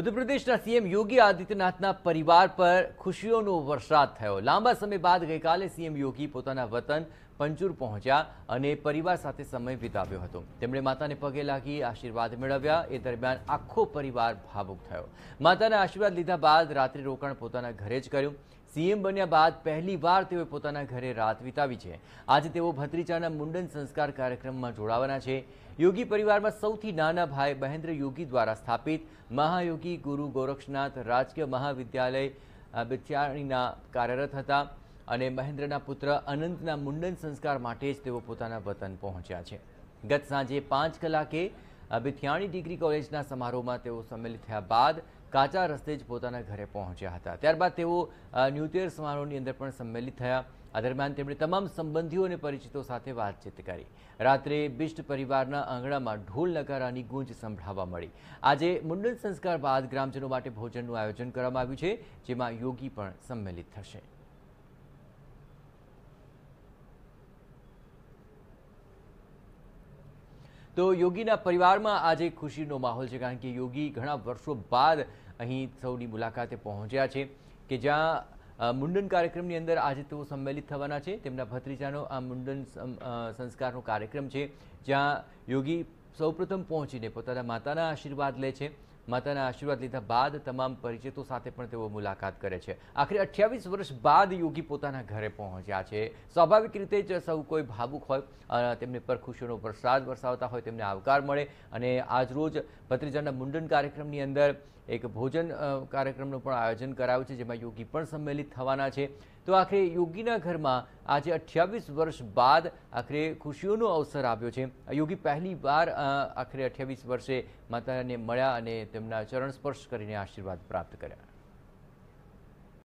ઉત્તરપ્રદેશના સીએમ યોગી આદિત્યનાથના પરિવાર પર ખુશીઓનો વરસાદ થયો લાંબા સમય બાદ ગઈકાલે સીએમ યોગી પોતાના વતન પંચુર પહોંચ્યા અને પરિવાર સાથે સમય વિતાવ્યો હતો તેમણે માતાને પગે લાગી આશીર્વાદ મેળવ્યા એ દરમિયાન આખો પરિવાર ભાવુક થયો માતાના આશીર્વાદ લીધા બાદ રાત્રિ રોકાણ પોતાના ઘરે જ કર્યું સીએમ બન્યા બાદ પહેલીવાર તેઓએ પોતાના ઘરે રાત વિતાવી છે આજે તેઓ ભત્રીજાના મુંડન સંસ્કાર કાર્યક્રમમાં જોડાવાના છે યોગી પરિવારમાં સૌથી નાના ભાઈ મહેન્દ્ર યોગી દ્વારા સ્થાપિત મહાયોગી ગુરુ ગોરક્ષનાથ રાજકીય મહાવિદ્યાલય બિચારીના કાર્યરત હતા અને મહેન્દ્રના પુત્ર અનંતના મુંડન સંસ્કાર માટે જ તેઓ પોતાના વતન પહોંચ્યા છે ગત સાંજે પાંચ કલાકે બિથિયાણી ડિગ્રી કોલેજના સમારોહમાં તેઓ સંમેલિત થયા બાદ કાચા રસ્તે જ પોતાના ઘરે પહોંચ્યા હતા ત્યારબાદ તેઓ ન્યુક્લિયર સમારોહની અંદર પણ સંમેલિત થયા આ દરમિયાન તેમણે તમામ સંબંધીઓ અને પરિચિતો સાથે વાતચીત કરી રાત્રે બિષ્ટ પરિવારના આંગણામાં ઢોલ નકારાની ગુંજ સંભળાવવા મળી આજે મુંડન સંસ્કાર બાદ ગ્રામજનો માટે ભોજનનું આયોજન કરવામાં આવ્યું છે જેમાં યોગી પણ સંમેલિત થશે તો યોગીના પરિવારમાં આજે ખુશીનો માહોલ છે કારણ કે યોગી ઘણા વર્ષો બાદ અહીં સૌની મુલાકાતે પહોંચ્યા છે કે જ્યાં મુંડન કાર્યક્રમની અંદર આજે તેઓ સંમેલિત થવાના છે તેમના ભત્રીજાનો આ મુંડન સંસ્કારનો કાર્યક્રમ છે જ્યાં યોગી સૌપ્રથમ પહોંચીને પોતાના માતાના આશીર્વાદ લે છે માતાના આશીર્વાદ લીધા બાદ તમામ પરિચિતો સાથે પણ તેઓ મુલાકાત કરે છે આખરે અઠ્યાવીસ વર્ષ બાદ યોગી પોતાના ઘરે પહોંચ્યા છે સ્વાભાવિક રીતે જ સૌ કોઈ ભાવુક હોય તેમને પર ખુશીનો પ્રસાદ વરસાવતા હોય તેમને આવકાર મળે અને આજરોજ ભત્રીજાના મુંડન કાર્યક્રમની અંદર એક ભોજન કાર્યક્રમનું પણ આયોજન કરાયું છે જેમાં યોગી પણ સંમેલિત થવાના છે તો આખરે યોગીના ઘરમાં આજે અઠ્યાવીસ વર્ષ બાદ આખરે ખુશીઓનો અવસર આવ્યો છે યોગી વાર આખરે અઠ્યાવીસ વર્ષે માતાને મળ્યા અને તેમના ચરણ સ્પર્શ કરીને આશીર્વાદ પ્રાપ્ત કર્યા